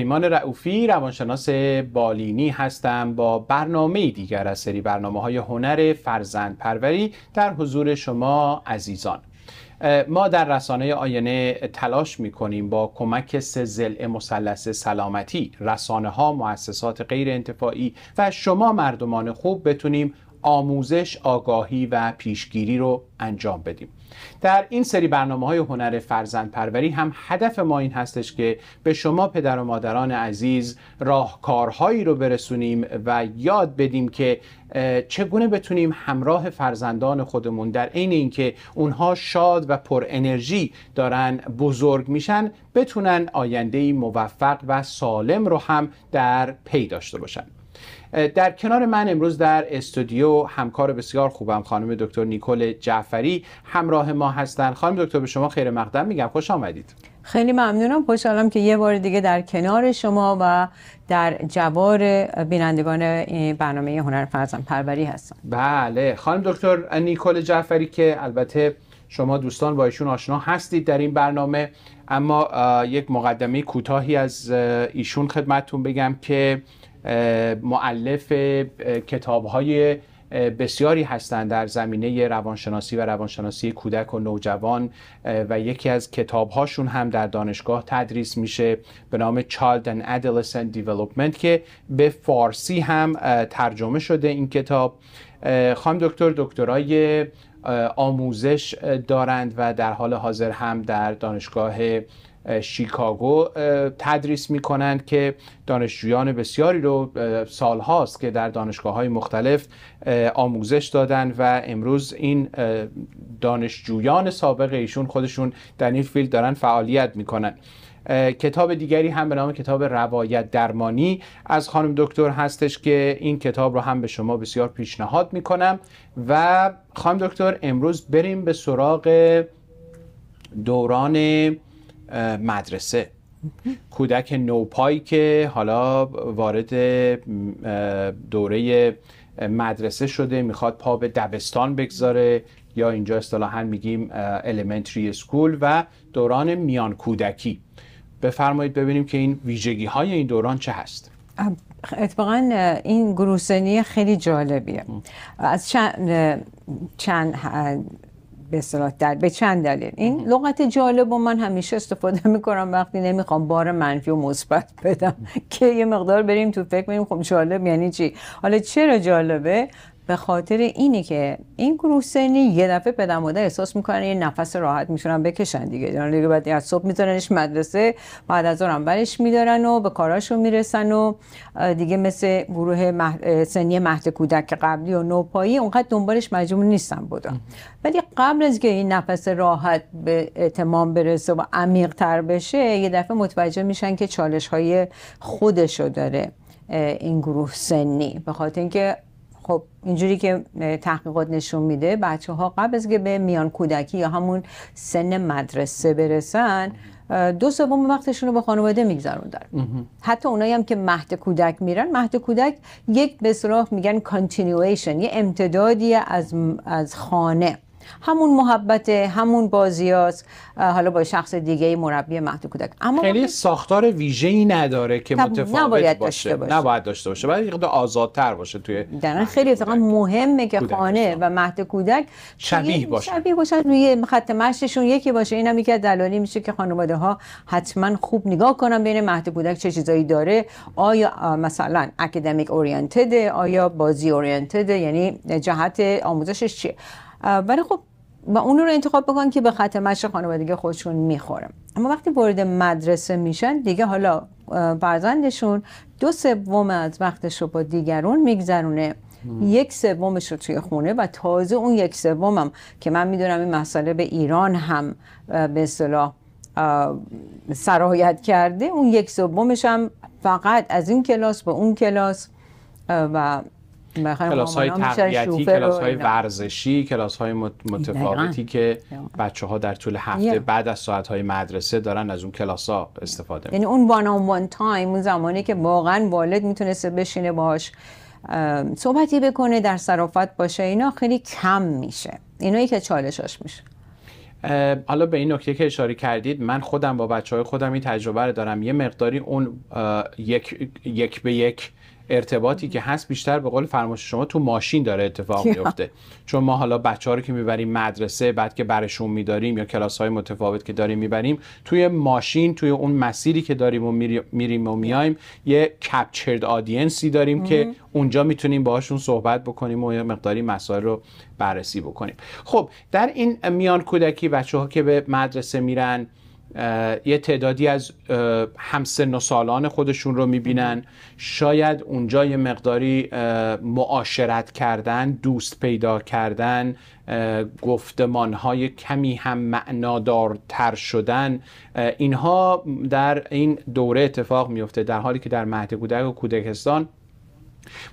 پیمان رعوفی روانشناس بالینی هستم با برنامه دیگر از سری برنامه های هنر فرزند پروری در حضور شما عزیزان ما در رسانه آینه تلاش می کنیم با کمک سه زل مثلث سلامتی رسانه ها مؤسسات غیر انتفاعی و شما مردمان خوب بتونیم آموزش، آگاهی و پیشگیری رو انجام بدیم. در این سری برنامه های هنر فرزند پروری هم هدف ما این هستش که به شما پدر و مادران عزیز راهکارهایی رو برسونیم و یاد بدیم که چگونه بتونیم همراه فرزندان خودمون در عین اینکه اونها شاد و پر انرژی دارن بزرگ میشن بتونن آینده موفق و سالم رو هم در پی داشته باشن در کنار من امروز در استودیو همکار بسیار خوبم خانم دکتر نیکل جعفری همراه ما هستن خانم دکتر به شما خیر مقدم میگم خوش آمدید خیلی ممنونم خوشحالم که یه بار دیگه در کنار شما و در جوار بینندگان برنامه هنر فرزن پروری هستم بله خانم دکتر نیکل جعفری که البته شما دوستان با ایشون آشنا هستید در این برنامه اما یک مقدمه کوتاهی از ایشون خدمتتون بگم که معلف کتاب های بسیاری هستند در زمینه روانشناسی و روانشناسی کودک و نوجوان و یکی از کتابهاشون هم در دانشگاه تدریس میشه به نام Child and Adolescent Development که به فارسی هم ترجمه شده این کتاب خانم دکتر دکترای آموزش دارند و در حال حاضر هم در دانشگاه شیکاگو تدریس می کنند که دانشجویان بسیاری رو سالهاست که در دانشگاه های مختلف آموزش دادن و امروز این دانشجویان سابق ایشون خودشون در این فیلد دارن فعالیت میکنن کتاب دیگری هم به نام کتاب روایت درمانی از خانم دکتر هستش که این کتاب رو هم به شما بسیار پیشنهاد میکنم و خانم دکتر امروز بریم به سراغ دوران مدرسه کودک نوپایی که حالا وارد دوره مدرسه شده میخواد پا به دبستان بگذاره یا اینجا اصطلاحا میگیم elementary school و دوران میان کودکی بفرمایید ببینیم که این ویژگی های این دوران چه هست اتفاقا این گروسنی خیلی جالبیه از چند, چند به در به چند دلیل این لغت جالب و من همیشه استفاده میکنم وقتی نمیخوام بار منفی و مثبت بدم که یه مقدار بریم تو فکر بریم خب جالب یعنی چی حالا چرا جالبه به خاطر اینه که این گروه سنی یه دفعه پدر مادر احساس میکنن یه نفس راحت میتونن بکشن دیگه یعنی دیگه بعد از صبح میذارنش مدرسه بعد از اونم برش میدارن و به کاراشو میرسن و دیگه مثل گروه سنی مهد کودک قبلی و نوپایی اونقدر دنبالش مجموع نیستن بودن ولی قبل از که این نفس راحت به اتمام برسه و عمیق تر بشه یه دفعه متوجه میشن که چالش های خودشو داره این گروه سنی به خاطر اینکه خب اینجوری که تحقیقات نشون میده بچه ها قبل از که به میان کودکی یا همون سن مدرسه برسن دو سوم وقتشون رو به خانواده میگذروندن حتی اونایی هم که مهد کودک میرن مهد کودک یک به صراح میگن کانتینیویشن یه امتدادی از از خانه همون محبت همون بازیاس حالا با شخص دیگه مربی مهد کودک اما خیلی ساختار ساختار ای نداره که متفاوت نباید باشه. داشته باشه نباید داشته باشه باید یه آزادتر باشه توی در خیلی اتفاقا مهمه که خانه و مهد کودک شبیه باشه شبیه باشه. روی خط مشتشون یکی باشه اینم میگه دلالی میشه که خانواده ها حتما خوب نگاه کنن بین مهد کودک چه چیزایی داره آیا مثلا اکادمیک اورینتد آیا بازی اورینتد یعنی جهت آموزشش چیه ولی خب و اون رو انتخاب بکن که به خط مش خانوادگی خودشون میخوره اما وقتی وارد مدرسه میشن دیگه حالا فرزندشون دو سوم از وقتش رو با دیگرون میگذرونه یک سومش رو توی خونه و تازه اون یک سومم که من میدونم این مسئله به ایران هم به اصطلاح سرایت کرده اون یک سومش هم فقط از این کلاس به اون کلاس و کلاس های تقویتی کلاس های ورزشی کلاس های متفاوتی که بچه ها در طول هفته بعد از ساعت های مدرسه دارن از اون کلاس ها استفاده یعنی اون وان آن تایم اون زمانی که واقعا والد میتونسته بشینه باش صحبتی بکنه در صرافت باشه اینا خیلی کم میشه اینایی که چالشاش میشه حالا به این نکته که اشاره کردید من خودم با بچه های خودم این تجربه رو دارم یه مقداری اون یک, یک به یک ارتباطی که هست بیشتر به قول فرمایش شما تو ماشین داره اتفاق میفته چون ما حالا بچه ها رو که میبریم مدرسه بعد که برشون میداریم یا کلاس های متفاوت که داریم میبریم توی ماشین توی اون مسیری که داریم و میریم و میایم یه کپچرد آدینسی داریم که mm-hmm. اونجا میتونیم باهاشون صحبت بکنیم و یه مقداری مسائل رو بررسی بکنیم خب در این میان کودکی بچه ها که به مدرسه میرن یه تعدادی از همسن و سالان خودشون رو میبینن شاید اونجا یه مقداری معاشرت کردن دوست پیدا کردن گفتمان های کمی هم معنادارتر شدن اینها در این دوره اتفاق میفته در حالی که در مهد کودک و کودکستان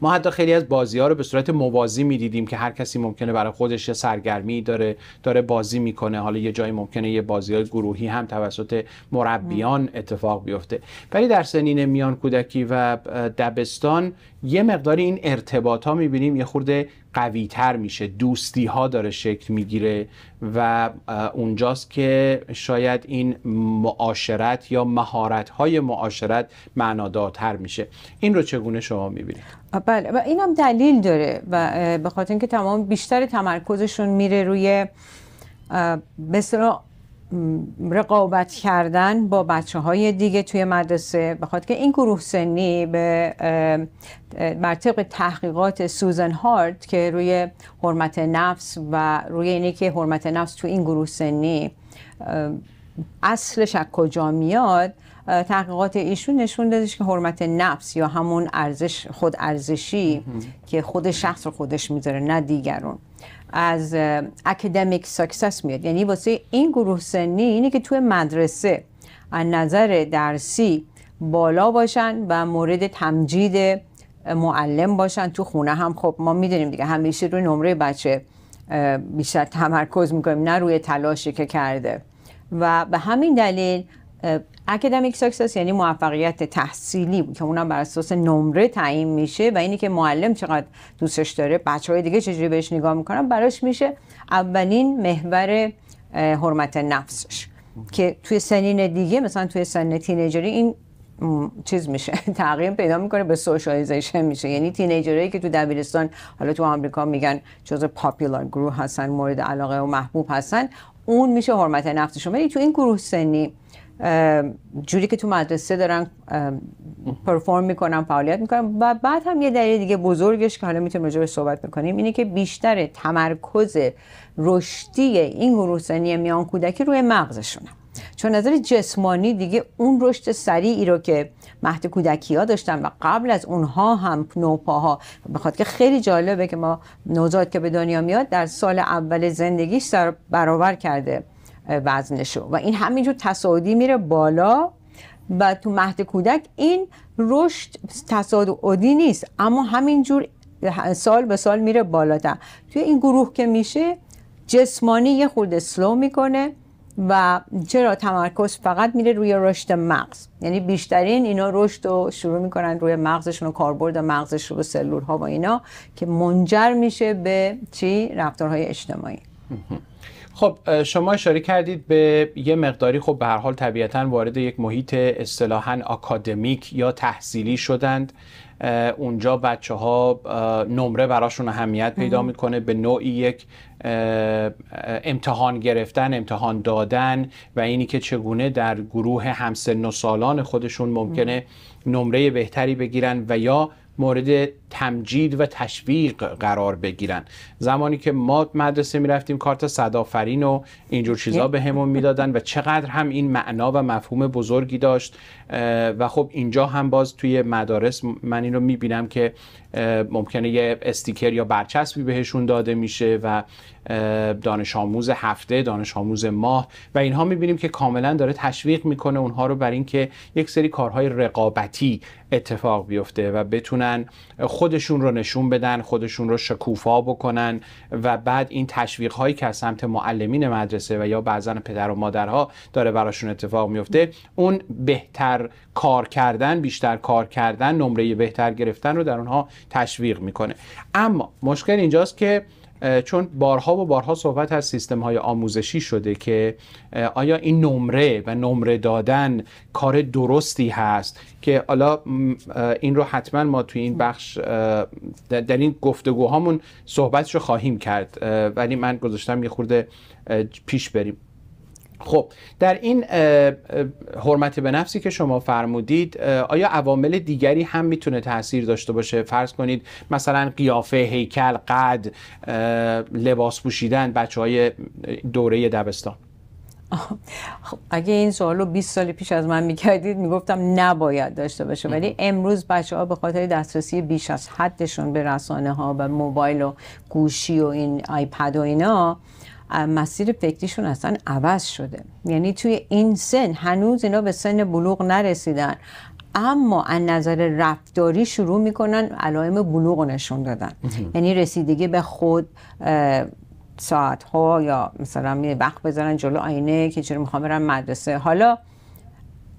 ما حتی خیلی از بازی ها رو به صورت موازی دیدیم که هر کسی ممکنه برای خودش یه سرگرمی داره داره بازی میکنه حالا یه جایی ممکنه یه بازی های گروهی هم توسط مربیان اتفاق بیفته ولی در سنین میان کودکی و دبستان یه مقداری این ارتباط ها میبینیم یه خورده قوی تر میشه دوستی ها داره شکل میگیره و اونجاست که شاید این معاشرت یا مهارت های معاشرت معنادارتر میشه این رو چگونه شما میبینید بله و این هم دلیل داره و به خاطر اینکه تمام بیشتر تمرکزشون میره روی به رقابت کردن با بچه های دیگه توی مدرسه بخاطر که این گروه سنی به بر طبق تحقیقات سوزن هارد که روی حرمت نفس و روی اینه که حرمت نفس تو این گروه سنی اصلش از کجا میاد تحقیقات ایشون نشون دادش که حرمت نفس یا همون ارزش خود ارزشی که خود شخص رو خودش میذاره نه دیگرون از اکادمیک ساکسس میاد یعنی واسه این گروه سنی اینه که توی مدرسه از نظر درسی بالا باشن و مورد تمجید معلم باشن تو خونه هم خب ما میدونیم دیگه همیشه روی نمره بچه بیشتر تمرکز میکنیم نه روی تلاشی که کرده و به همین دلیل اکادمیک ساکسس یعنی موفقیت تحصیلی که اونم بر اساس نمره تعیین میشه و اینی که معلم چقدر دوستش داره بچه های دیگه چجوری بهش نگاه میکنن براش میشه اولین محور حرمت نفسش که توی سنین دیگه مثلا توی سن تینیجری این چیز میشه تغییر پیدا میکنه به سوشالایزیشن میشه یعنی تینیجرایی که تو دبیرستان حالا تو آمریکا میگن جزء پاپولار گروه هستن مورد علاقه و محبوب هستن اون میشه حرمت نفسشون ولی تو این گروه سنی جوری که تو مدرسه دارن پرفورم میکنن فعالیت میکنن و بعد هم یه دلیل دیگه بزرگش که حالا میتونیم راجع صحبت میکنیم اینه که بیشتر تمرکز رشدی این گروه سنی میان کودکی روی مغزشونه چون نظر جسمانی دیگه اون رشد سریعی رو که مهد کودکی ها داشتن و قبل از اونها هم نوپاها بخواد که خیلی جالبه که ما نوزاد که به دنیا میاد در سال اول زندگیش سر برابر کرده وزنشو و این همینجور تصاعدی میره بالا و تو مهد کودک این رشد تصاعدی نیست اما همینجور سال به سال میره بالاتر توی این گروه که میشه جسمانی یه خورده سلو میکنه و چرا تمرکز فقط میره روی رشد مغز یعنی بیشترین اینا رشد رو شروع میکنن روی مغزشون و کاربرد مغزشون و سلول ها و اینا که منجر میشه به چی رفتارهای اجتماعی خب شما اشاره کردید به یه مقداری خب به هر حال طبیعتا وارد یک محیط اصطلاحا آکادمیک یا تحصیلی شدند اونجا بچه ها نمره براشون اهمیت پیدا میکنه به نوعی یک امتحان گرفتن امتحان دادن و اینی که چگونه در گروه همسن و سالان خودشون ممکنه نمره بهتری بگیرن و یا مورد تمجید و تشویق قرار بگیرن زمانی که ما مدرسه میرفتیم کارت صدافرین و اینجور چیزا به همون میدادن و چقدر هم این معنا و مفهوم بزرگی داشت و خب اینجا هم باز توی مدارس من این رو بینم که ممکنه یه استیکر یا برچسبی بهشون داده میشه و دانش آموز هفته دانش آموز ماه و اینها بینیم که کاملا داره تشویق میکنه اونها رو بر اینکه یک سری کارهای رقابتی اتفاق بیفته و بتونن خودشون رو نشون بدن خودشون رو شکوفا بکنن و بعد این تشویق هایی که از سمت معلمین مدرسه و یا بعضا پدر و مادرها داره براشون اتفاق میفته اون بهتر کار کردن بیشتر کار کردن نمره بهتر گرفتن رو در اونها تشویق میکنه اما مشکل اینجاست که چون بارها و بارها صحبت از سیستم های آموزشی شده که آیا این نمره و نمره دادن کار درستی هست که حالا این رو حتما ما توی این بخش در این گفتگوهامون صحبتش رو خواهیم کرد ولی من گذاشتم یه خورده پیش بریم خب در این حرمت به نفسی که شما فرمودید آیا عوامل دیگری هم میتونه تاثیر داشته باشه فرض کنید مثلا قیافه هیکل قد لباس پوشیدن بچه های دوره دبستان خب اگه این سوال رو 20 سال پیش از من میکردید میگفتم نباید داشته باشه ولی امروز بچه ها به خاطر دسترسی بیش از حدشون به رسانه ها و موبایل و گوشی و این آیپد و اینا مسیر فکریشون اصلا عوض شده یعنی توی این سن هنوز اینا به سن بلوغ نرسیدن اما از نظر رفتاری شروع میکنن علائم بلوغ نشون دادن یعنی رسیدگی به خود ساعت ها یا مثلا یه وقت بذارن جلو آینه که چرا میخوام برم مدرسه حالا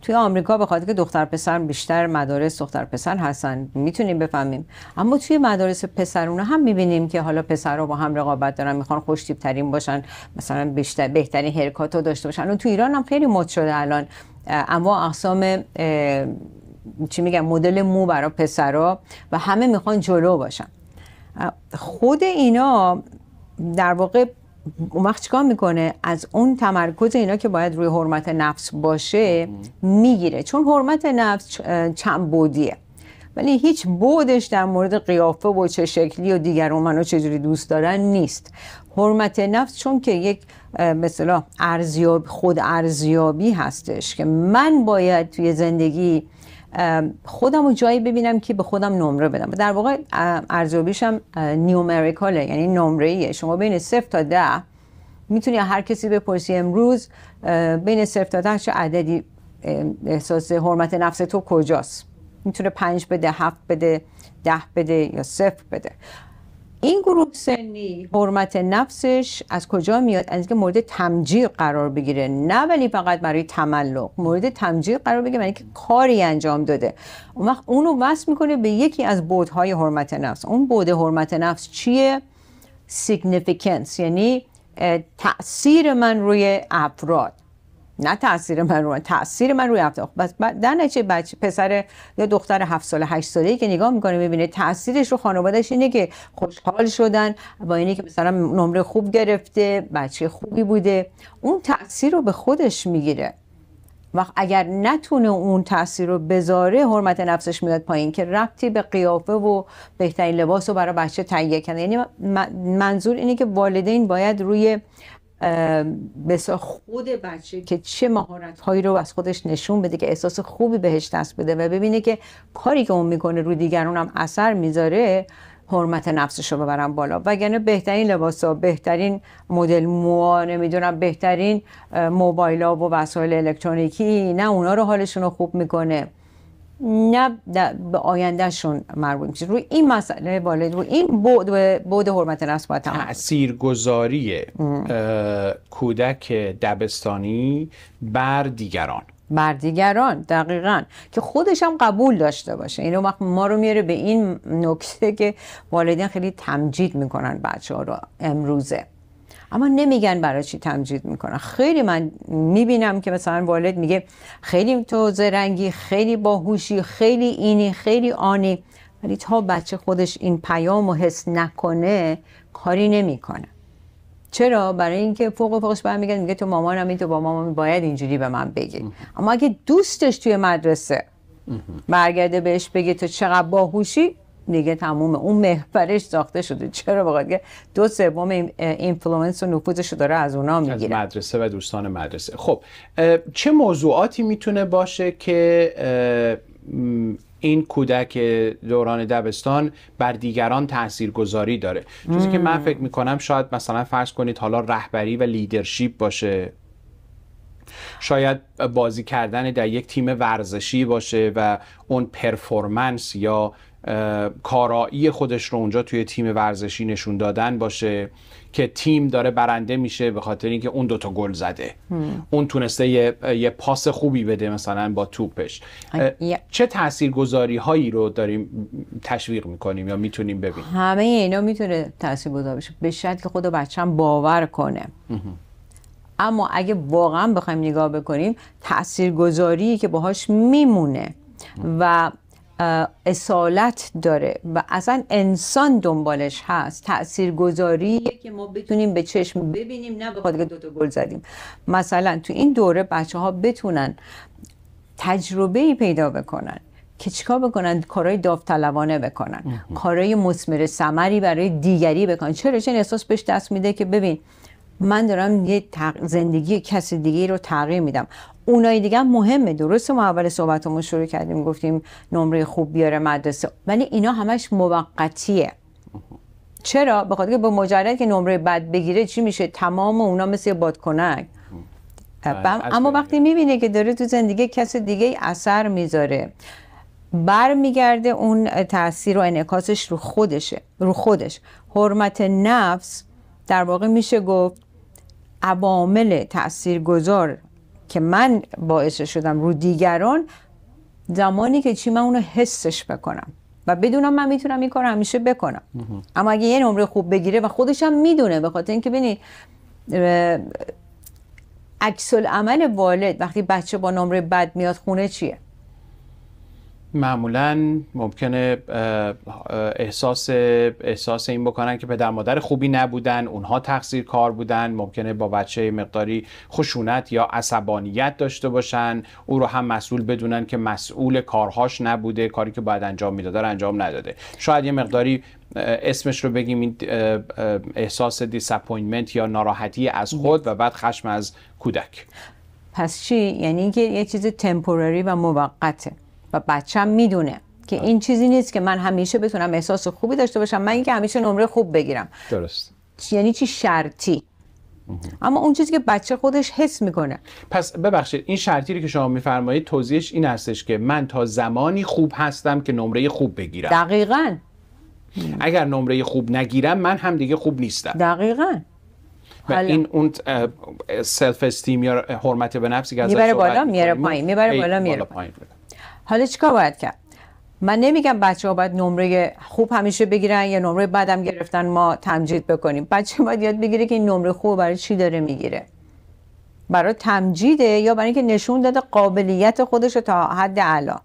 توی آمریکا به خاطر که دختر پسر بیشتر مدارس دختر پسر هستن میتونیم بفهمیم اما توی مدارس پسرونه هم میبینیم که حالا پسرها با هم رقابت دارن میخوان خوشتیب ترین باشن مثلا بیشتر بهترین رو داشته باشن اون تو ایران هم خیلی مد شده الان اما اقسام چی میگم مدل مو برای پسرا و همه میخوان جلو باشن خود اینا در واقع اون وقت چیکار میکنه از اون تمرکز اینا که باید روی حرمت نفس باشه میگیره چون حرمت نفس چند بودیه ولی هیچ بودش در مورد قیافه و چه شکلی و دیگر منو چجوری دوست دارن نیست حرمت نفس چون که یک مثلا ارزیاب خود ارزیابی هستش که من باید توی زندگی خودم رو جایی ببینم که به خودم نمره بدم در واقع ارزیابیش هم نیومریکاله یعنی نمره شما بین صفر تا ده میتونی هر کسی بپرسی امروز بین صفر تا ده چه عددی احساس حرمت نفس تو کجاست میتونه پنج بده هفت بده ده بده یا صفر بده این گروه سنی حرمت نفسش از کجا میاد از اینکه مورد تمجیر قرار بگیره نه ولی فقط برای تملق مورد تمجیر قرار بگیره یعنی که کاری انجام داده اون وقت اونو وصل میکنه به یکی از بودهای حرمت نفس اون بود حرمت نفس چیه سیگنیفیکنس یعنی تاثیر من روی افراد نه تاثیر من رو تاثیر من روی افتاد بس در بچه پسر یا دختر 7 ساله 8 ساله‌ای که نگاه میکنه میبینه تاثیرش رو خانوادهش اینه که خوشحال شدن با اینه که مثلا نمره خوب گرفته بچه خوبی بوده اون تاثیر رو به خودش میگیره و اگر نتونه اون تاثیر رو بذاره حرمت نفسش میاد پایین که ربطی به قیافه و بهترین لباس رو برای بچه تهیه کنه یعنی منظور اینه که والدین باید روی مثلا خود بچه که چه مهارت هایی رو از خودش نشون بده که احساس خوبی بهش دست بده و ببینه که کاری که اون میکنه رو دیگر هم اثر میذاره حرمت نفسش رو ببرم بالا یعنی بهترین لباس ها بهترین مدل موا نمیدونم بهترین موبایل ها و وسایل الکترونیکی نه اونا رو حالشون رو خوب میکنه نه به آیندهشون مربوط میشه روی این مسئله والد روی این بود بود حرمت نفس باید تاثیرگذاری کودک دبستانی بر دیگران بر دیگران دقیقا که خودش هم قبول داشته باشه اینو وقت ما رو میاره به این نکته که والدین خیلی تمجید میکنن بچه ها رو امروزه اما نمیگن برای چی تمجید میکنن خیلی من میبینم که مثلا والد میگه خیلی تو زرنگی خیلی باهوشی خیلی اینی خیلی آنی ولی تا بچه خودش این پیام و حس نکنه کاری نمیکنه چرا برای اینکه فوق و فوقش میگن میگه تو مامانم این تو با مامان باید اینجوری به من بگی اما اگه دوستش توی مدرسه برگرده بهش بگه تو چقدر باهوشی دیگه تموم اون محورش ساخته شده چرا بخاطر که دو سوم اینفلوئنس و نفوذش رو داره از اونا میگیره از مدرسه و دوستان مدرسه خب چه موضوعاتی میتونه باشه که این کودک دوران دبستان بر دیگران تاثیرگذاری داره چیزی که من فکر میکنم شاید مثلا فرض کنید حالا رهبری و لیدرشپ باشه شاید بازی کردن در یک تیم ورزشی باشه و اون پرفورمنس یا کارایی خودش رو اونجا توی تیم ورزشی نشون دادن باشه که تیم داره برنده میشه به خاطر اینکه اون دوتا گل زده اون تونسته یه،, یه،, پاس خوبی بده مثلا با توپش چه تاثیرگذاری هایی رو داریم تشویق میکنیم یا میتونیم ببینیم همه اینا میتونه تاثیرگذار بشه به شرط که خود هم باور کنه اما اگه واقعا بخوایم نگاه بکنیم تاثیرگذاری که باهاش میمونه و اصالت داره و اصلا انسان دنبالش هست تاثیرگذاری که ما بتونیم به چشم ببینیم نه به خاطر دوتا گل زدیم مثلا تو این دوره بچه ها بتونن تجربه ای پیدا بکنن که چیکار بکنن کارهای داوطلبانه بکنن کارای مثمر ثمری برای دیگری بکنن چرا چه احساس بهش دست میده که ببین من دارم یه زندگی کسی دیگه رو تغییر میدم اونای دیگه مهمه درست ما اول صحبتمون شروع کردیم گفتیم نمره خوب بیاره مدرسه ولی اینا همش موقتیه چرا به خاطر که به مجرد که نمره بد بگیره چی میشه تمام اونا مثل بادکنک اما وقتی میبینه که داره تو زندگی کس دیگه اثر میذاره میگرده اون تاثیر و انعکاسش رو خودشه رو خودش حرمت نفس در واقع میشه گفت عوامل تاثیرگذار که من باعث شدم رو دیگران زمانی که چی من اونو حسش بکنم و بدونم من میتونم این کار همیشه بکنم اما اگه یه نمره خوب بگیره و خودش هم میدونه به خاطر اینکه ببینید عکس عمل والد وقتی بچه با نمره بد میاد خونه چیه معمولا ممکنه احساس احساس این بکنن که پدر مادر خوبی نبودن اونها تقصیر کار بودن ممکنه با بچه مقداری خشونت یا عصبانیت داشته باشن او رو هم مسئول بدونن که مسئول کارهاش نبوده کاری که باید انجام میداده رو انجام نداده شاید یه مقداری اسمش رو بگیم این احساس دیسپوینمنت یا ناراحتی از خود و بعد خشم از کودک پس چی یعنی اینکه یه چیز تمپورری و موقته و بچم میدونه که این چیزی نیست که من همیشه بتونم احساس خوبی داشته باشم من اینکه همیشه نمره خوب بگیرم درست یعنی چی شرطی اما اون چیزی که بچه خودش حس میکنه پس ببخشید این شرطی رو که شما میفرمایید توضیحش این هستش که من تا زمانی خوب هستم که نمره خوب بگیرم دقیقا اگر نمره خوب نگیرم من هم دیگه خوب نیستم دقیقا این اون سلف استیم یا حرمت به نفسی که میبره بالا میاره پایین میبره بالا پایین حالا چیکار باید کرد من نمیگم بچه ها باید نمره خوب همیشه بگیرن یا نمره بعدم گرفتن ما تمجید بکنیم بچه باید یاد بگیره که این نمره خوب برای چی داره میگیره برای تمجیده یا برای اینکه نشون داده قابلیت خودش تا حد اعلا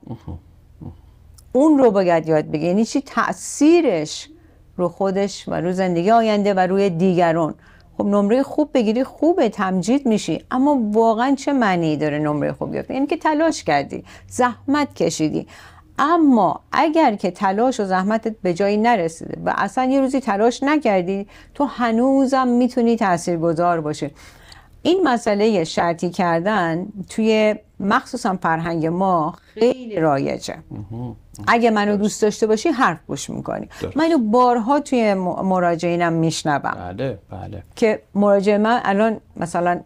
اون رو باید یاد بگیره یعنی چی تاثیرش رو خودش و رو زندگی آینده و روی دیگران. خب نمره خوب بگیری خوبه تمجید میشی اما واقعا چه معنی داره نمره خوب گرفتن یعنی که تلاش کردی زحمت کشیدی اما اگر که تلاش و زحمتت به جایی نرسیده و اصلا یه روزی تلاش نکردی تو هنوزم میتونی تاثیرگذار باشی. این مسئله شرطی کردن توی مخصوصا فرهنگ ما خیلی رایجه اگه منو دوست داشته باشی حرف گوش میکنی منو بارها توی مراجعینم میشنوم بله بله که مراجع من الان مثلا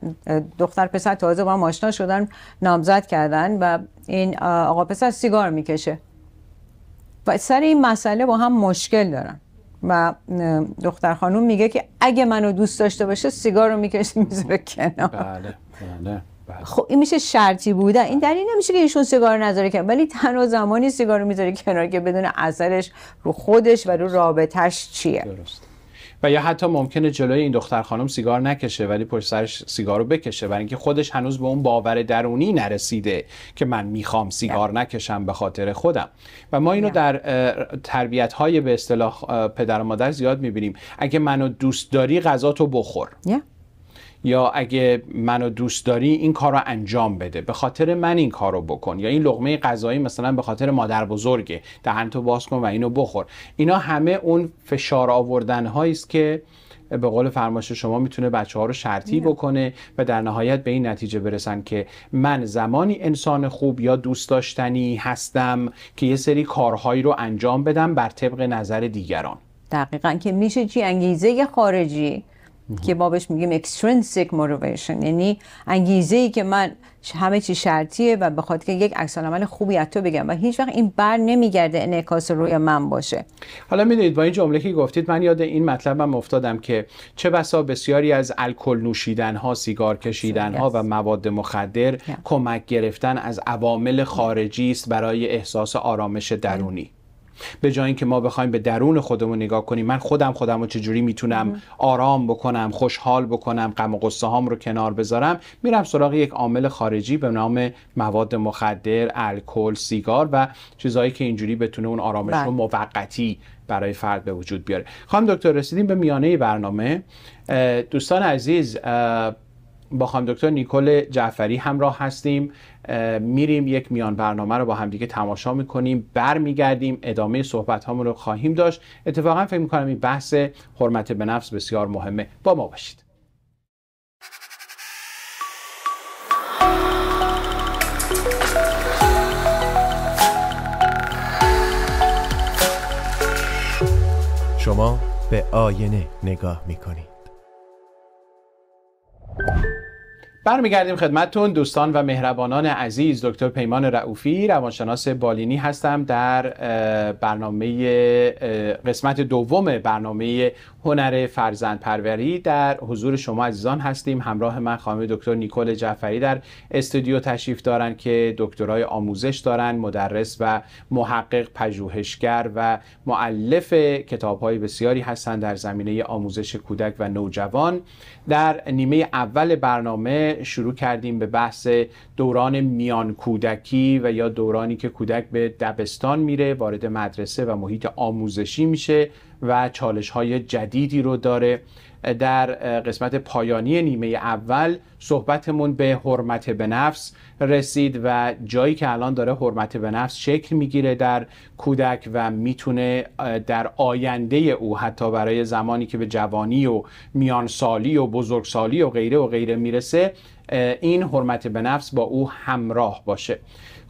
دختر پسر تازه با هم آشنا شدن نامزد کردن و این آقا پسر سیگار میکشه و سر این مسئله با هم مشکل دارن و دختر خانوم میگه که اگه منو دوست داشته باشه سیگار رو میکشه میذاره کنار بله بله بله. خب این میشه شرطی بوده این بله. در این نمیشه که ایشون سیگار نذاره که ولی تنها زمانی سیگار رو میذاره کنار که بدون اثرش رو خودش و رو رابطش چیه درست. و یا حتی ممکنه جلوی این دختر خانم سیگار نکشه ولی پشت سرش سیگار رو بکشه برای اینکه خودش هنوز به اون باور درونی نرسیده که من میخوام سیگار نکشم به خاطر خودم و ما اینو در تربیت های به اصطلاح پدر و مادر زیاد میبینیم اگه منو دوست داری غذا تو بخور یا اگه منو دوست داری این کار رو انجام بده به خاطر من این کار رو بکن یا این لغمه غذایی مثلا به خاطر مادر بزرگه دهن تو باز کن و اینو بخور اینا همه اون فشار آوردن است که به قول فرمایش شما میتونه بچه ها رو شرطی بکنه و در نهایت به این نتیجه برسن که من زمانی انسان خوب یا دوست داشتنی هستم که یه سری کارهایی رو انجام بدم بر طبق نظر دیگران دقیقا که میشه چی انگیزه خارجی که ما میگیم extrinsic motivation یعنی انگیزه ای که من همه چی شرطیه و به خاطر که یک عکس عمل خوبی از تو بگم و هیچ وقت این بر نمیگرده انعکاس روی من باشه حالا میدونید با این جمله که گفتید من یاد این مطلبم افتادم که چه بسا بسیاری از الکل نوشیدن ها سیگار کشیدن ها و مواد مخدر کمک گرفتن از عوامل خارجی است برای احساس آرامش درونی به جای اینکه ما بخوایم به درون خودمون نگاه کنیم من خودم خودم رو چجوری میتونم آرام بکنم خوشحال بکنم غم و قصه هام رو کنار بذارم میرم سراغ یک عامل خارجی به نام مواد مخدر الکل سیگار و چیزهایی که اینجوری بتونه اون آرامش رو بله. موقتی برای فرد به وجود بیاره خانم دکتر رسیدیم به میانه برنامه دوستان عزیز با خانم دکتر نیکل جعفری همراه هستیم میریم یک میان برنامه رو با همدیگه تماشا میکنیم برمیگردیم ادامه صحبت هامون رو خواهیم داشت اتفاقا فکر میکنم این بحث حرمت به نفس بسیار مهمه با ما باشید شما به آینه نگاه میکنید برمیگردیم خدمتتون دوستان و مهربانان عزیز دکتر پیمان رعوفی روانشناس بالینی هستم در برنامه قسمت دوم برنامه هنر فرزند پروری در حضور شما عزیزان هستیم همراه من خانم دکتر نیکول جعفری در استودیو تشریف دارن که دکترای آموزش دارن مدرس و محقق پژوهشگر و معلف کتابهای بسیاری هستند در زمینه آموزش کودک و نوجوان در نیمه اول برنامه شروع کردیم به بحث دوران میان کودکی و یا دورانی که کودک به دبستان میره وارد مدرسه و محیط آموزشی میشه و چالش های جدیدی رو داره در قسمت پایانی نیمه اول صحبتمون به حرمت به نفس رسید و جایی که الان داره حرمت به نفس شکل میگیره در کودک و میتونه در آینده او حتی برای زمانی که به جوانی و میانسالی و بزرگسالی و غیره و غیره میرسه این حرمت به نفس با او همراه باشه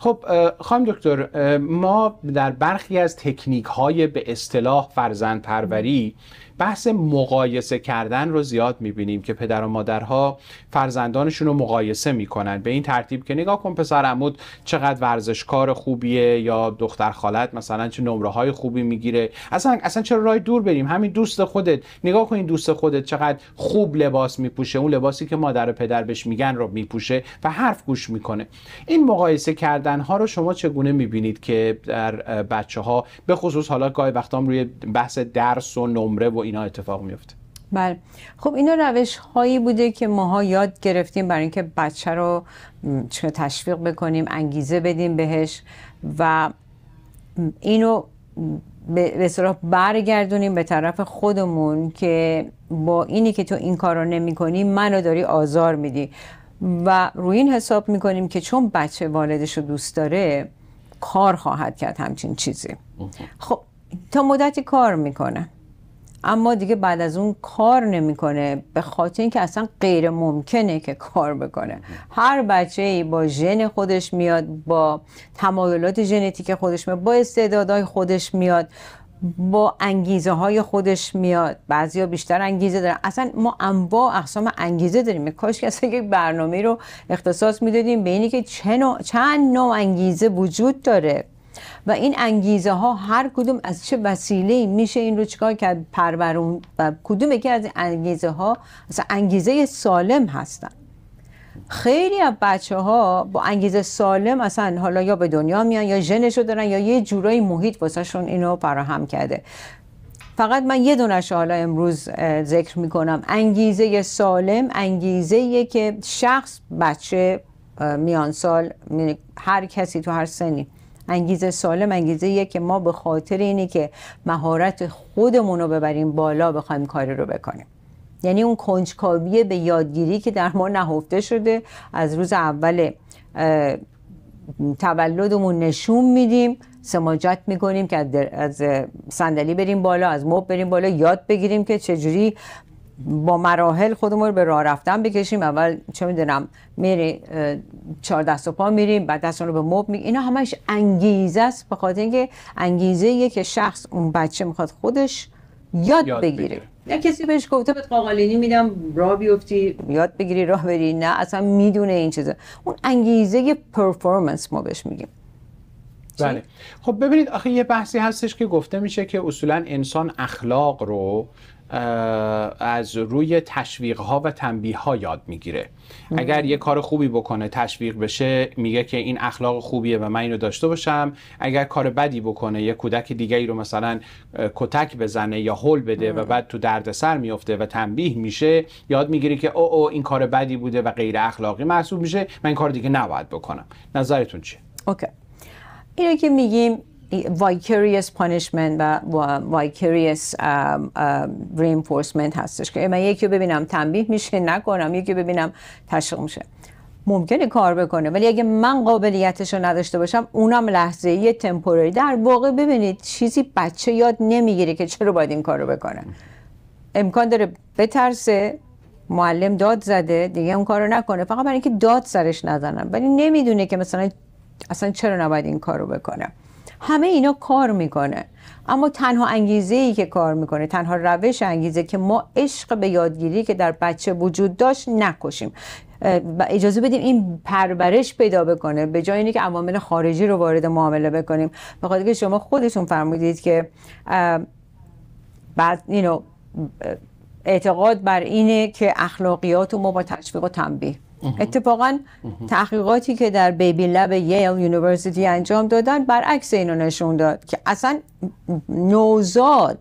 خب خانم دکتر ما در برخی از تکنیک های به اصطلاح فرزند پروری بحث مقایسه کردن رو زیاد میبینیم که پدر و مادرها فرزندانشون رو مقایسه میکنن به این ترتیب که نگاه کن پسر عمود چقدر ورزشکار خوبیه یا دختر خالت مثلا چه نمره های خوبی میگیره اصلا اصلا چرا راه دور بریم همین دوست خودت نگاه کن این دوست خودت چقدر خوب لباس میپوشه اون لباسی که مادر و پدر بهش میگن رو میپوشه و حرف گوش میکنه این مقایسه کردن ها رو شما چگونه میبینید که در بچه ها به خصوص حالا گاهی وقتا روی بحث درس و نمره و اینا اتفاق میفته بله خب اینا روش هایی بوده که ماها یاد گرفتیم برای اینکه بچه رو تشویق بکنیم انگیزه بدیم بهش و اینو به صورت برگردونیم به طرف خودمون که با اینی که تو این کار رو نمی کنی منو داری آزار میدی و روی این حساب میکنیم که چون بچه والدش رو دوست داره کار خواهد کرد همچین چیزی خب تا مدتی کار میکنه اما دیگه بعد از اون کار نمیکنه به خاطر اینکه اصلا غیر ممکنه که کار بکنه هر بچه ای با ژن خودش میاد با تمایلات ژنتیک خودش میاد با استعدادهای خودش میاد با انگیزه های خودش میاد بعضیا بیشتر انگیزه دارن اصلا ما انواع اقسام انگیزه داریم کاش که یک برنامه رو اختصاص میدادیم به اینی که چند نوع انگیزه وجود داره و این انگیزه ها هر کدوم از چه وسیله میشه این رو چیکار کرد پرورون و کدوم یکی از انگیزه ها اصلا انگیزه سالم هستن خیلی از بچه ها با انگیزه سالم اصلا حالا یا به دنیا میان یا ژنشو رو دارن یا یه جورایی محیط واسهشون اینو فراهم کرده فقط من یه دونش حالا امروز ذکر میکنم انگیزه سالم انگیزه که شخص بچه میان سال یعنی هر کسی تو هر سنی انگیزه سالم انگیزه یه که ما به خاطر اینه که مهارت خودمون رو ببریم بالا بخوایم کاری رو بکنیم یعنی اون کنجکاوی به یادگیری که در ما نهفته شده از روز اول تولدمون نشون میدیم سماجت میکنیم که از صندلی بریم بالا از مب بریم بالا یاد بگیریم که چجوری با مراحل خودمون رو به راه رفتن بکشیم اول چه میدونم میری چهار دست و پا میریم بعد دستون رو به مب می اینا همش انگیزه است به خاطر اینکه انگیزه یه که شخص اون بچه میخواد خودش یاد, یاد بگیره. بگیره. نه کسی بهش گفته بهت قاقالینی میدم راه بیفتی یاد بگیری راه بری نه اصلا میدونه این چیزه. اون انگیزه پرفورمنس ما بهش میگیم بله خب ببینید آخه یه بحثی هستش که گفته میشه که اصولا انسان اخلاق رو از روی تشویق ها و تنبیه ها یاد میگیره اگر یه کار خوبی بکنه تشویق بشه میگه که این اخلاق خوبیه و من اینو داشته باشم اگر کار بدی بکنه یه کودک دیگه ای رو مثلا کتک بزنه یا هل بده و بعد تو دردسر میفته و تنبیه میشه یاد میگیره که او او این کار بدی بوده و غیر اخلاقی محسوب میشه من این کار دیگه نباید بکنم نظرتون چیه اوکی اینو که میگیم وایکریس پانشمند و وایکریس رینفورسمنت um, um, هستش که من یکی ببینم تنبیه میشه نکنم یکی ببینم تشویق میشه ممکنه کار بکنه ولی اگه من قابلیتش رو نداشته باشم اونم لحظه یه تمپورری در واقع ببینید چیزی بچه یاد نمیگیره که چرا باید این کار رو بکنه امکان داره بترسه معلم داد زده دیگه اون رو نکنه فقط برای اینکه داد سرش نزنم ولی نمیدونه که مثلا اصلا چرا نباید این رو بکنم همه اینا کار میکنه اما تنها انگیزه ای که کار میکنه تنها روش انگیزه که ما عشق به یادگیری که در بچه وجود داشت نکشیم اجازه بدیم این پرورش پیدا بکنه به جای اینکه عوامل خارجی رو وارد معامله بکنیم بخاطر که شما خودتون فرمودید که بعد اعتقاد بر اینه که اخلاقیات و ما با تشویق و تنبیه اتفاقا تحقیقاتی که در بیبی لب ییل یونیورسیتی انجام دادن برعکس اینو نشون داد که اصلا نوزاد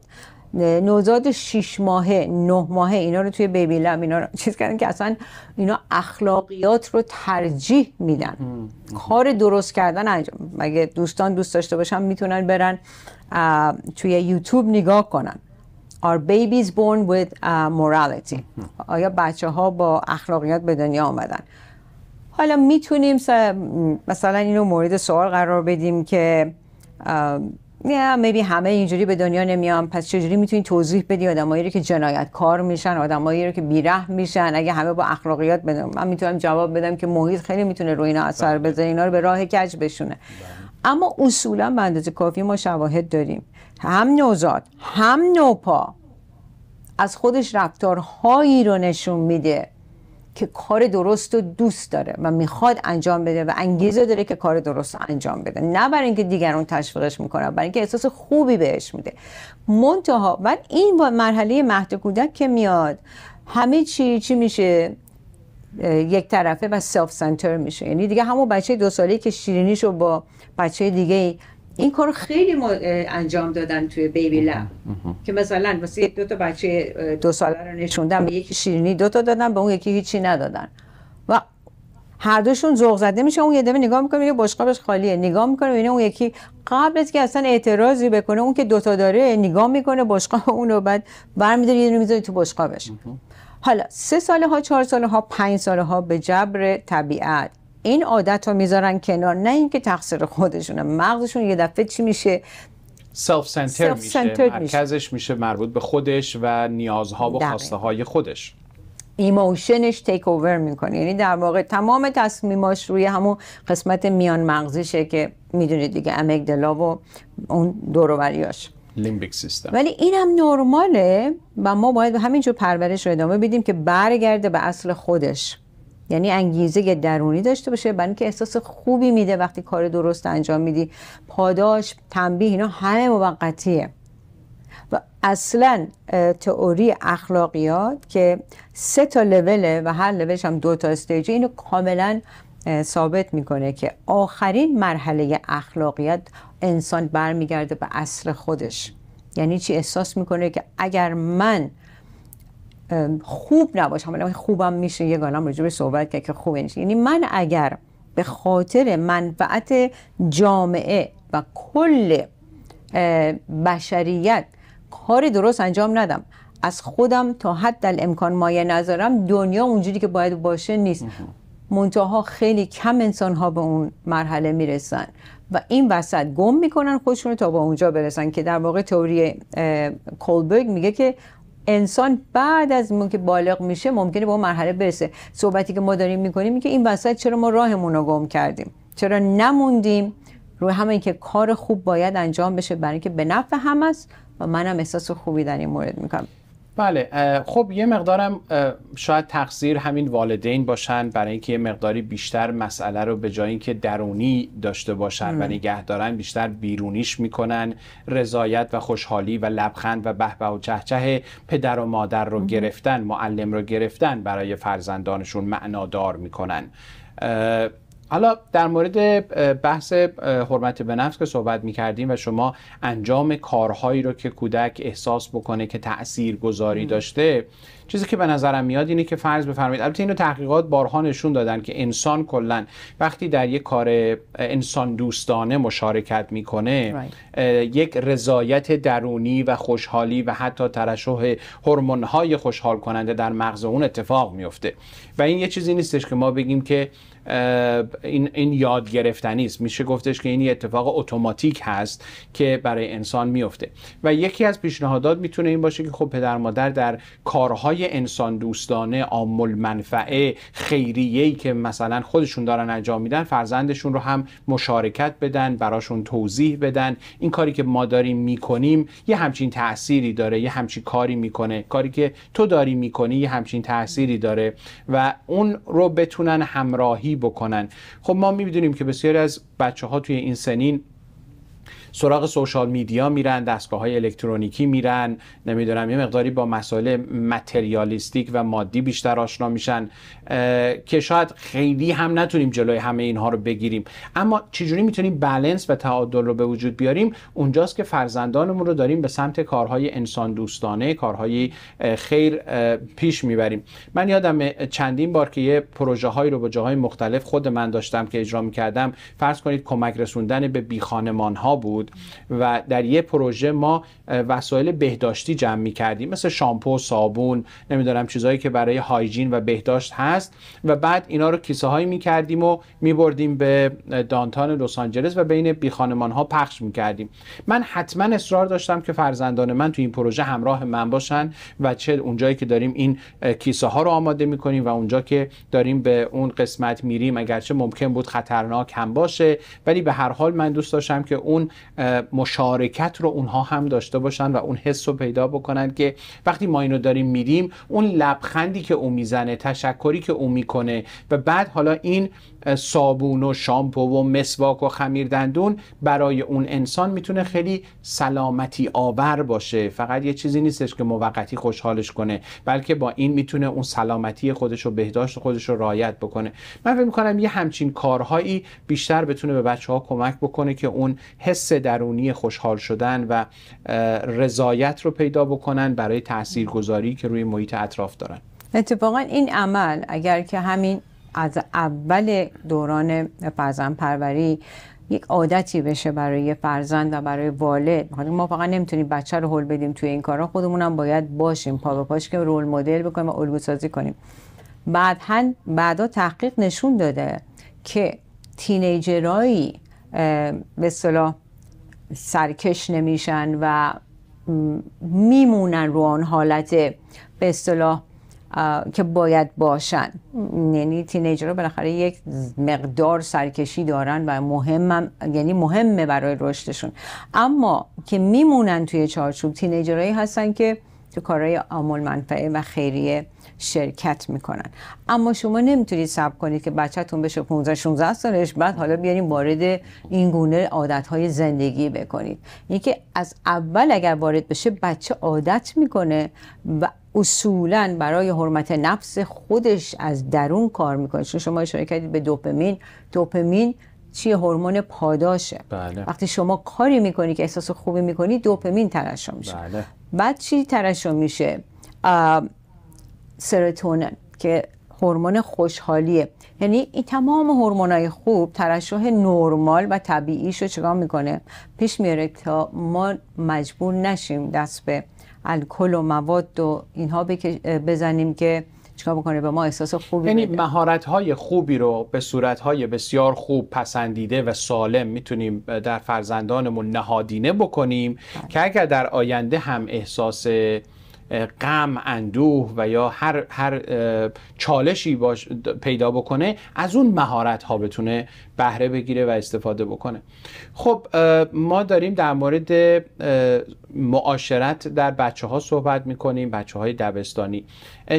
نوزاد شیش ماهه نه ماهه اینا رو توی بیبی لب اینا کردن که اصلا اینا اخلاقیات رو ترجیح میدن کار درست کردن انجام مگه دوستان دوست داشته باشن میتونن برن توی یوتیوب نگاه کنن Are babies born with uh, morality hmm. آیا بچه ها با اخلاقیات به دنیا آمدن حالا میتونیم مثلا اینو مورد سوال قرار بدیم که نه میبی همه اینجوری به دنیا نمیان پس چجوری میتونی توضیح بدی آدمایی رو که کار میشن آدمایی رو که بیره میشن اگه همه با اخلاقیات بدم من میتونم جواب بدم که محیط خیلی میتونه روی اینا اثر بله. بذاره اینا رو به راه کج بشونه بله. اما اصولا به اندازه کافی ما شواهد داریم هم نوزاد هم نوپا از خودش رفتارهایی رو نشون میده که کار درست رو دوست داره و میخواد انجام بده و انگیزه داره که کار درست انجام بده نه برای اینکه دیگران تشویقش میکنن برای اینکه احساس خوبی بهش میده منتها و این مرحله مهد کودک که میاد همه چی چی میشه یک طرفه و سلف سنتر میشه یعنی دیگه همون بچه دو ساله که شیرینیشو با بچه دیگه این کار خیلی ما انجام دادن توی بیبی لب که مثلا واسه دو تا بچه دو ساله رو نشوندم به یکی شیرینی دو تا دادن به اون یکی هیچی ندادن و هر دوشون ذوق زده میشه اون یه دمه نگاه میکنه میگه بشقابش خالیه نگاه میکنه اینه اون یکی قبل از که اصلا اعتراضی بکنه اون که دوتا داره نگاه میکنه بشقاب اونو بعد برمیداره یه میذاره تو بشقابش حالا سه ساله ها چهار ساله ها پنج ساله ها به جبر طبیعت این عادت رو میذارن کنار نه اینکه تقصیر خودشونه مغزشون یه دفعه چی میشه سلف سنتر میشه مرکزش میشه مربوط به خودش و نیازها و خواسته های خودش ایموشنش تیک اوور میکنه یعنی در واقع تمام تصمیماش روی همون قسمت میان مغزشه که میدونید دیگه امگدلا و اون دوروبریاش لیمبیک سیستم ولی این هم نرماله و ما باید همینجور پرورش رو ادامه بدیم که برگرده به اصل خودش یعنی انگیزه درونی داشته باشه برای اینکه احساس خوبی میده وقتی کار درست انجام میدی پاداش تنبیه اینا همه موقتیه و اصلا تئوری اخلاقیات که سه تا لوله و هر لولش هم دو تا استیج اینو کاملا ثابت میکنه که آخرین مرحله اخلاقیات انسان برمیگرده به اصل خودش یعنی چی احساس میکنه که اگر من خوب نباشم ولی خوبم میشه یه گالم به صحبت کرد که خوب یعنی من اگر به خاطر منفعت جامعه و کل بشریت کار درست انجام ندم از خودم تا حد امکان مایه نذارم دنیا اونجوری که باید باشه نیست منتها خیلی کم انسان ها به اون مرحله میرسن و این وسط گم میکنن خودشون تا با اونجا برسن که در واقع تئوری کولبرگ میگه که انسان بعد از اون که بالغ میشه ممکنه به اون مرحله برسه صحبتی که ما داریم میکنیم که این وسط چرا ما راهمون رو گم کردیم چرا نموندیم روی همه که کار خوب باید انجام بشه برای اینکه به نفع هم است و منم احساس خوبی در این مورد میکنم بله خب یه مقدارم شاید تقصیر همین والدین باشن برای اینکه یه مقداری بیشتر مسئله رو به جای اینکه درونی داشته باشن و نگه دارن بیشتر بیرونیش میکنن رضایت و خوشحالی و لبخند و به و چهچه پدر و مادر رو گرفتن معلم رو گرفتن برای فرزندانشون معنادار میکنن حالا در مورد بحث حرمت به نفس که صحبت می کردیم و شما انجام کارهایی رو که کودک احساس بکنه که تأثیر گذاری داشته چیزی که به نظرم میاد اینه که فرض بفرمایید البته اینو تحقیقات بارها نشون دادن که انسان کلا وقتی در یک کار انسان دوستانه مشارکت میکنه یک رضایت درونی و خوشحالی و حتی ترشح هورمون های خوشحال کننده در مغز اون اتفاق میفته و این یه چیزی نیستش که ما بگیم که این, این یاد گرفتنی است میشه گفتش که این یه اتفاق اتوماتیک هست که برای انسان میفته و یکی از پیشنهادات میتونه این باشه که خب پدر مادر در کارهای انسان دوستانه عامل منفعه ای که مثلا خودشون دارن انجام میدن فرزندشون رو هم مشارکت بدن براشون توضیح بدن این کاری که ما داریم میکنیم یه همچین تأثیری داره یه همچین کاری میکنه کاری که تو داری میکنی یه همچین تأثیری داره و اون رو بتونن همراهی بکنن خب ما میدونیم که بسیاری از بچه ها توی این سنین سراغ سوشال میدیا میرن دستگاه های الکترونیکی میرن نمیدونم یه مقداری با مسائل متریالیستیک و مادی بیشتر آشنا میشن که شاید خیلی هم نتونیم جلوی همه اینها رو بگیریم اما چجوری میتونیم بلنس و تعادل رو به وجود بیاریم اونجاست که فرزندانمون رو داریم به سمت کارهای انسان دوستانه کارهای خیر پیش میبریم من یادم چندین بار که یه پروژه هایی رو با جاهای مختلف خود من داشتم که اجرا میکردم فرض کنید کمک رسوندن به بیخانمان ها بود و در یه پروژه ما وسایل بهداشتی جمع می کردیم مثل شامپو صابون نمیدونم چیزهایی که برای هایجین و بهداشت هست و بعد اینا رو کیسه هایی می کردیم و می بردیم به دانتان لس آنجلس و بین بیخانمان ها پخش می کردیم من حتما اصرار داشتم که فرزندان من تو این پروژه همراه من باشن و چه اونجایی که داریم این کیسه ها رو آماده می کنیم و اونجا که داریم به اون قسمت میریم اگرچه ممکن بود خطرناک هم باشه ولی به هر حال من دوست داشتم که اون مشارکت رو اونها هم داشته باشن و اون حس رو پیدا بکنن که وقتی ما اینو داریم میدیم اون لبخندی که او میزنه تشکری که او میکنه و بعد حالا این صابون و شامپو و مسواک و خمیر دندون برای اون انسان میتونه خیلی سلامتی آور باشه فقط یه چیزی نیستش که موقتی خوشحالش کنه بلکه با این میتونه اون سلامتی خودش رو بهداشت خودش رو رعایت بکنه من فکر میکنم یه همچین کارهایی بیشتر بتونه به بچه ها کمک بکنه که اون حس درونی خوشحال شدن و رضایت رو پیدا بکنن برای تاثیرگذاری که روی محیط اطراف دارن اتفاقا این عمل اگر که همین از اول دوران فرزند پروری یک عادتی بشه برای فرزند و برای والد ما فقط نمیتونیم بچه رو هول بدیم توی این کارا خودمونم باید باشیم پا به پاش که رول مدل بکنیم و الگو سازی کنیم بعد بعدا تحقیق نشون داده که تینیجرایی به صلاح سرکش نمیشن و میمونن رو آن حالت به اصطلاح که باید باشن یعنی تینیجر بالاخره یک مقدار سرکشی دارن و یعنی مهمه برای رشدشون اما که میمونن توی چارچوب تینیجرهایی هستن که تو کارهای آمول منفعه و خیریه شرکت میکنن اما شما نمیتونید صبر کنید که بچهتون بشه 15 16 سالش بعد حالا بیاریم وارد این گونه عادت های زندگی بکنید اینکه از اول اگر وارد بشه بچه عادت میکنه و اصولا برای حرمت نفس خودش از درون کار میکنه چون شما اشاره کردید به دوپمین دوپمین چی هورمون پاداشه بله. وقتی شما کاری میکنی که احساس خوبی میکنی دوپامین ترشح میشه بله. بعد چی ترشح میشه سروتونین که هورمون خوشحالیه یعنی این تمام هورمونای خوب ترشح نرمال و طبیعیش رو چگاه میکنه پیش میاره تا ما مجبور نشیم دست به الکل و مواد و اینها بزنیم که چیکار بکنه ما احساس خوبی یعنی مهارت های خوبی رو به صورت های بسیار خوب پسندیده و سالم میتونیم در فرزندانمون نهادینه بکنیم بله. که اگر در آینده هم احساس غم اندوه و یا هر, هر چالشی باش پیدا بکنه از اون مهارت ها بتونه بهره بگیره و استفاده بکنه خب ما داریم در مورد معاشرت در بچه ها صحبت میکنیم بچه های دبستانی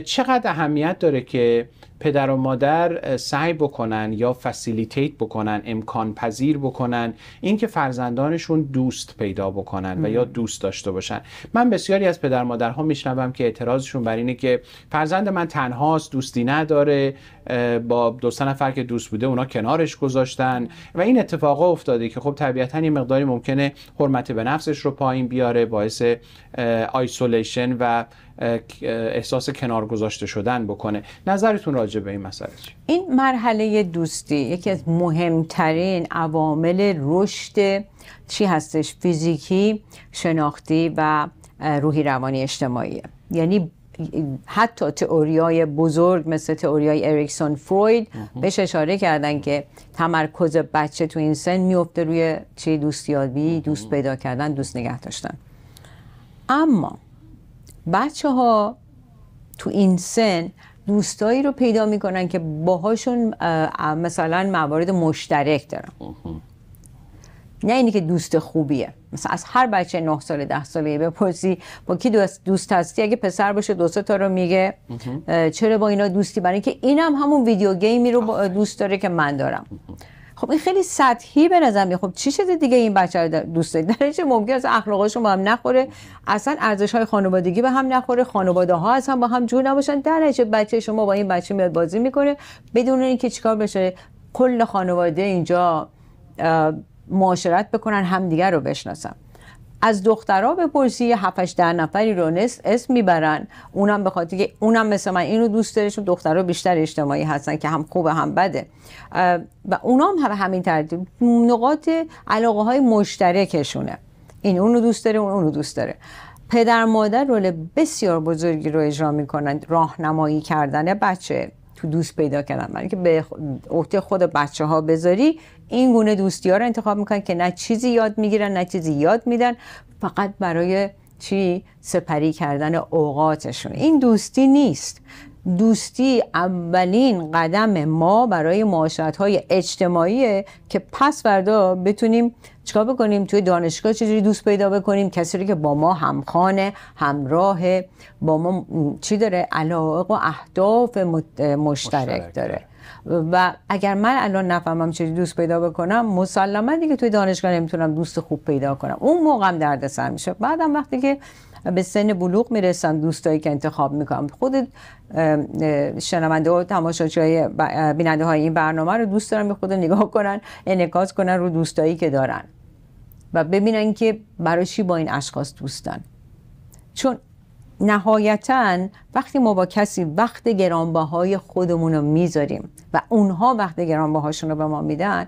چقدر اهمیت داره که پدر و مادر سعی بکنن یا فسیلیتیت بکنن امکان پذیر بکنن اینکه فرزندانشون دوست پیدا بکنن و یا دوست داشته باشن من بسیاری از پدر مادرها میشنوم که اعتراضشون بر اینه که فرزند من تنهاست دوستی نداره با دو سه نفر که دوست بوده اونا کنارش گذاشتن و این اتفاق افتاده که خب طبیعتاً یه مقداری ممکنه حرمت به نفسش رو پایین بیاره باعث آیسولیشن و احساس کنار گذاشته شدن بکنه نظرتون راجع به این مسئله چی؟ این مرحله دوستی یکی از مهمترین عوامل رشد چی هستش فیزیکی شناختی و روحی روانی اجتماعیه یعنی حتی تئوریای بزرگ مثل تئوریای اریکسون فروید بهش اشاره کردن که تمرکز بچه تو این سن میفته روی چی دوستیابی دوست پیدا کردن دوست نگه داشتن اما بچه ها تو این سن دوستایی رو پیدا میکنن که باهاشون مثلا موارد مشترک دارن نه اینی که دوست خوبیه مثلا از هر بچه 9 ساله ده ساله بپرسی با کی دوست, دوست هستی اگه پسر باشه دو تا رو میگه چرا با اینا دوستی برای اینکه اینم همون ویدیو گیمی رو دوست داره که من دارم خب این خیلی سطحی به نظر خب چی شده دیگه این بچه رو دوست دارید در چه ممکن است اخلاقش با هم نخوره اصلا ارزش های خانوادگی به هم نخوره خانواده ها اصلا با هم جور نباشن در بچه شما با این بچه میاد بازی میکنه بدون اینکه چیکار بشه کل خانواده اینجا معاشرت بکنن همدیگر رو بشناسن از دخترها بپرسی 7 8 نفری رو اسم میبرن اونم به خاطر اونم مثل من اینو دوست داره چون دخترها بیشتر اجتماعی هستن که هم خوبه هم بده و اونام هم همین ترتیب نقاط علاقه های مشترکشونه این اونو دوست داره اون اونو دوست داره پدر مادر رول بسیار بزرگی رو اجرا میکنن راهنمایی کردن بچه تو دوست پیدا کردن برای اینکه به عهده خود بچه ها بذاری این گونه دوستی ها رو انتخاب میکنن که نه چیزی یاد میگیرن نه چیزی یاد میدن فقط برای چی سپری کردن اوقاتشون این دوستی نیست دوستی اولین قدم ما برای معاشرت های اجتماعیه که پس فردا بتونیم چیکار بکنیم توی دانشگاه چجوری دوست پیدا بکنیم کسی که با ما همخانه همراه با ما چی داره علاق و اهداف مشترک داره و اگر من الان نفهمم چه دوست پیدا بکنم مسلما دیگه توی دانشگاه نمیتونم دوست خوب پیدا کنم اون موقعم دردسر میشه بعدم وقتی که به سن بلوغ میرسن دوستایی که انتخاب میکنم خود شنونده و تماشاچی بیننده های این برنامه رو دوست دارن به خود نگاه کنن انعکاس کنن رو دوستایی که دارن و ببینن که برای چی با این اشخاص دوستن چون نهایتا وقتی ما با کسی وقت گرانبهای خودمون رو میذاریم و اونها وقت هاشون رو به ما میدن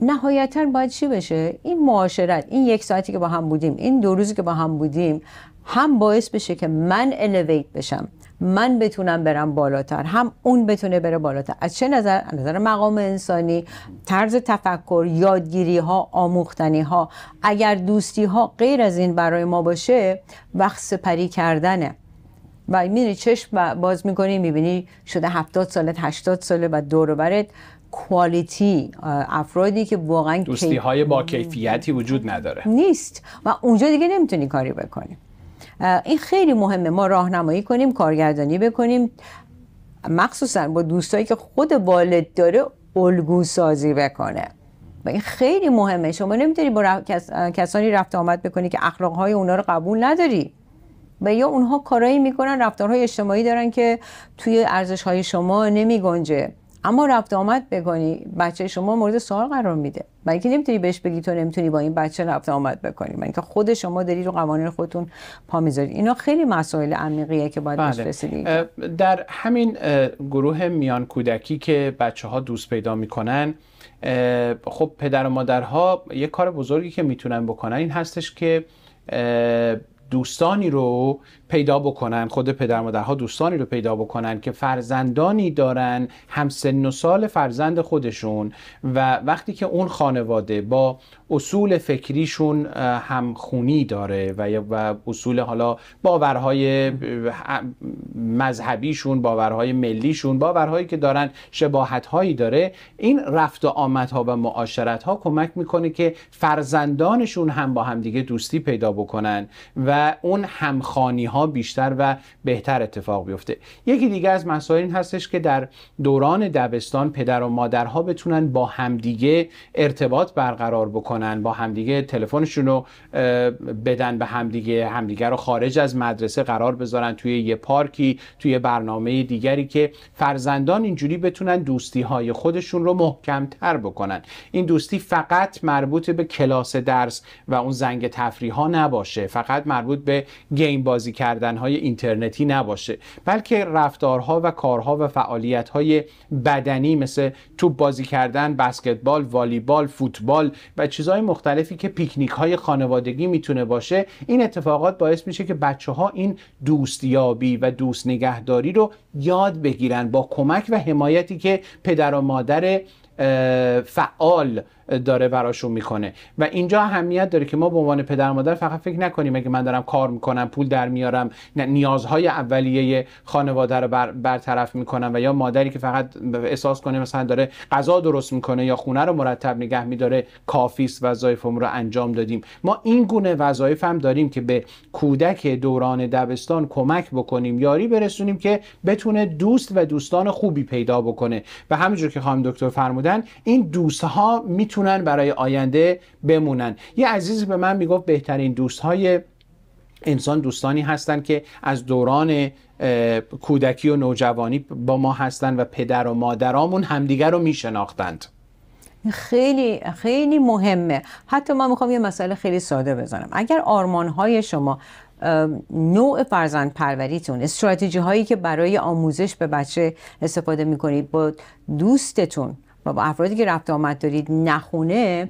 نهایتا باید چی بشه این معاشرت این یک ساعتی که با هم بودیم این دو روزی که با هم بودیم هم باعث بشه که من الیویت بشم من بتونم برم بالاتر هم اون بتونه بره بالاتر از چه نظر از نظر مقام انسانی طرز تفکر یادگیری ها آموختنی ها اگر دوستی ها غیر از این برای ما باشه وقت سپری کردنه و میدونی چشم باز میکنی میبینی شده هفتاد سالت 80 ساله و دور برت کوالیتی افرادی که واقعا دوستی های با کیفیتی وجود نداره نیست و اونجا دیگه نمیتونی کاری بکنی این خیلی مهمه ما راهنمایی کنیم کارگردانی بکنیم مخصوصا با دوستایی که خود والد داره الگو سازی بکنه و این خیلی مهمه شما نمیتونی با کسانی رفت آمد بکنی که اخلاقهای اونا رو قبول نداری و یا اونها کارایی میکنن رفتارهای اجتماعی دارن که توی های شما نمیگنجه اما رفت آمد بکنی بچه شما مورد سوال قرار میده من نمیتونی بهش بگی تو نمیتونی با این بچه رفت آمد بکنی من که خود شما داری رو قوانین خودتون پا میذاری اینا خیلی مسائل عمیقیه که باید بله. رسیدی در همین گروه میان کودکی که بچه ها دوست پیدا میکنن خب پدر و مادرها یه کار بزرگی که میتونن بکنن این هستش که دوستانی رو پیدا بکنن خود پدر مادرها دوستانی رو پیدا بکنن که فرزندانی دارن هم سن و سال فرزند خودشون و وقتی که اون خانواده با اصول فکریشون همخونی داره و و اصول حالا باورهای مذهبیشون باورهای ملیشون باورهایی که دارن هایی داره این رفت و آمدها و معاشرتها کمک میکنه که فرزندانشون هم با همدیگه دوستی پیدا بکنن و اون همخانی ها بیشتر و بهتر اتفاق بیفته یکی دیگه از مسائل این هستش که در دوران دبستان پدر و مادرها بتونن با همدیگه ارتباط برقرار بکنن با همدیگه تلفنشون رو بدن به همدیگه همدیگه رو خارج از مدرسه قرار بذارن توی یه پارکی توی برنامه دیگری که فرزندان اینجوری بتونن دوستی های خودشون رو محکمتر بکنن این دوستی فقط مربوط به کلاس درس و اون زنگ تفریح ها نباشه فقط مربوط به گیم بازی های اینترنتی نباشه بلکه رفتارها و کارها و فعالیت های بدنی مثل توپ بازی کردن بسکتبال والیبال فوتبال و چیزهای مختلفی که پیکنیک های خانوادگی میتونه باشه این اتفاقات باعث میشه که بچه ها این دوستیابی و دوست نگهداری رو یاد بگیرن با کمک و حمایتی که پدر و مادر فعال داره براشون میکنه و اینجا اهمیت داره که ما به عنوان پدر مادر فقط فکر نکنیم اگه من دارم کار میکنم پول در میارم نیازهای اولیه خانواده رو برطرف میکنم و یا مادری که فقط احساس کنه مثلا داره غذا درست میکنه یا خونه رو مرتب نگه میداره کافی است وظایفم رو انجام دادیم ما این گونه وظایف هم داریم که به کودک دوران دبستان کمک بکنیم یاری برسونیم که بتونه دوست و دوستان خوبی پیدا بکنه و همینجور که خانم دکتر فرمودن این دوست ها می میتونن برای آینده بمونن یه عزیز به من میگفت بهترین های انسان دوستانی هستند که از دوران کودکی و نوجوانی با ما هستند و پدر و مادرامون همدیگر رو میشناختند خیلی خیلی مهمه حتی من میخوام یه مسئله خیلی ساده بزنم اگر آرمان های شما نوع فرزند پروریتون استراتژی هایی که برای آموزش به بچه استفاده میکنید با دوستتون و با افرادی که رفت آمد دارید نخونه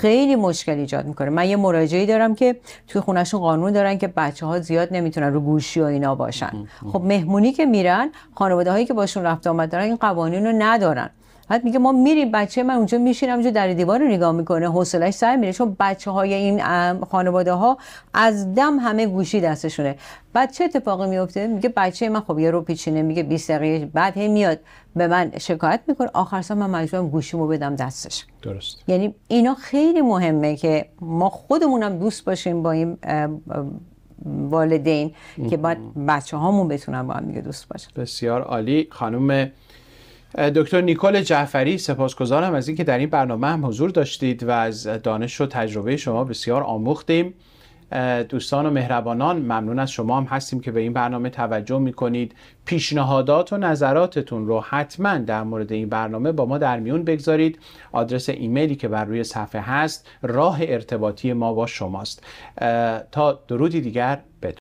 خیلی مشکل ایجاد میکنه من یه مراجعی دارم که توی خونهشون قانون دارن که بچه ها زیاد نمیتونن رو گوشی و اینا باشن خب مهمونی که میرن خانواده هایی که باشون رفت آمد دارن این قوانین رو ندارن بعد میگه ما میریم بچه من اونجا میشینم اونجا در دیوار رو نگاه میکنه حوصلش سر میره چون بچه های این خانواده ها از دم همه گوشی دستشونه بعد چه اتفاقی میفته میگه بچه من خب یه رو پیچینه میگه 20 دقیقه بعد هی میاد به من شکایت میکنه آخر سر من مجبورم گوشیمو بدم دستش درست یعنی اینا خیلی مهمه که ما خودمونم دوست باشیم با این والدین که باید بچه هامون بتونن با هم دوست باشن بسیار عالی خانم دکتر نیکل جعفری سپاسگزارم از اینکه در این برنامه هم حضور داشتید و از دانش و تجربه شما بسیار آموختیم دوستان و مهربانان ممنون از شما هم هستیم که به این برنامه توجه کنید پیشنهادات و نظراتتون رو حتما در مورد این برنامه با ما در میون بگذارید آدرس ایمیلی که بر روی صفحه هست راه ارتباطی ما با شماست تا درودی دیگر به